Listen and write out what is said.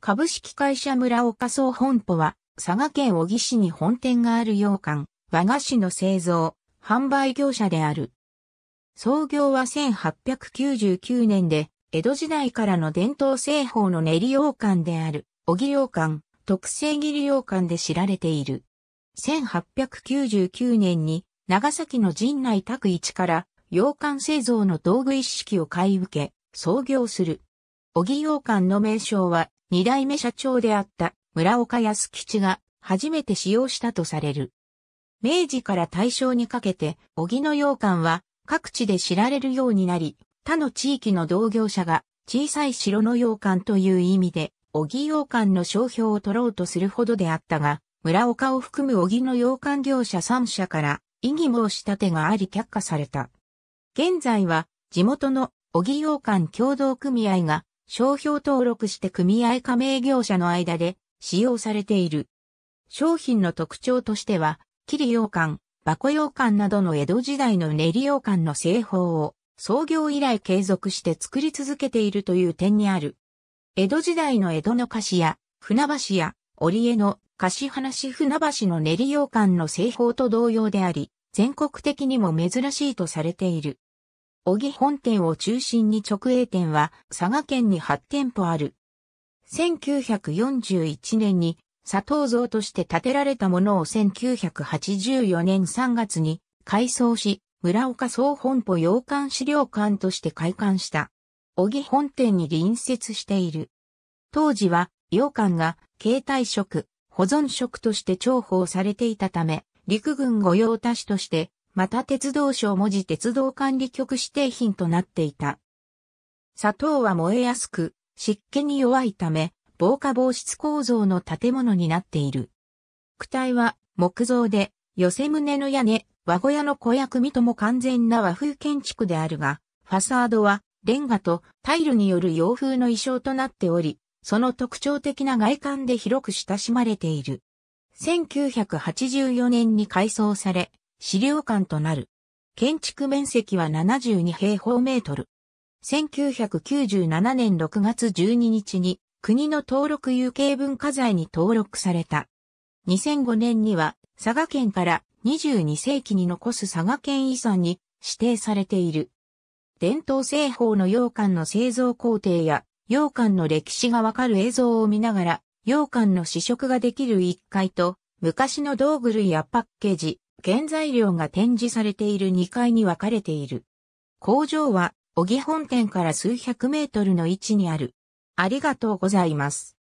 株式会社村岡総本舗は、佐賀県小城市に本店がある洋館、和菓子の製造、販売業者である。創業は1899年で、江戸時代からの伝統製法の練り洋館である、小木洋館、特製切り洋館で知られている。1899年に、長崎の陣内拓一から、洋館製造の道具一式を買い受け、創業する。小木洋館の名称は、二代目社長であった村岡康吉が初めて使用したとされる。明治から大正にかけて、小木の洋館は各地で知られるようになり、他の地域の同業者が小さい城の洋館という意味で、小木洋館の商標を取ろうとするほどであったが、村岡を含む小木の洋館業者3社から異議申し立てがあり却下された。現在は地元の小木洋館協同組合が商標登録して組合加盟業者の間で使用されている。商品の特徴としては、切り羊羹、箱羊羹などの江戸時代の練り羊羹の製法を創業以来継続して作り続けているという点にある。江戸時代の江戸の菓子や、船橋や、織江の菓子話船橋の練り羊羹の製法と同様であり、全国的にも珍しいとされている。小木本店を中心に直営店は佐賀県に8店舗ある。1941年に佐藤像として建てられたものを1984年3月に改装し、村岡総本舗洋館資料館として開館した。小木本店に隣接している。当時は洋館が携帯食、保存食として重宝されていたため、陸軍御用達としてまた鉄道省文字鉄道管理局指定品となっていた。砂糖は燃えやすく、湿気に弱いため、防火防湿構造の建物になっている。躯体は木造で、寄せ棟の屋根、和小屋の小屋組とも完全な和風建築であるが、ファサードはレンガとタイルによる洋風の意匠となっており、その特徴的な外観で広く親しまれている。1984年に改装され、資料館となる。建築面積は72平方メートル。1997年6月12日に国の登録有形文化財に登録された。2005年には佐賀県から22世紀に残す佐賀県遺産に指定されている。伝統製法の洋館の製造工程や洋館の歴史がわかる映像を見ながら洋館の試食ができる1階と昔の道具類やパッケージ、原材料が展示されている2階に分かれている。工場は、小木本店から数百メートルの位置にある。ありがとうございます。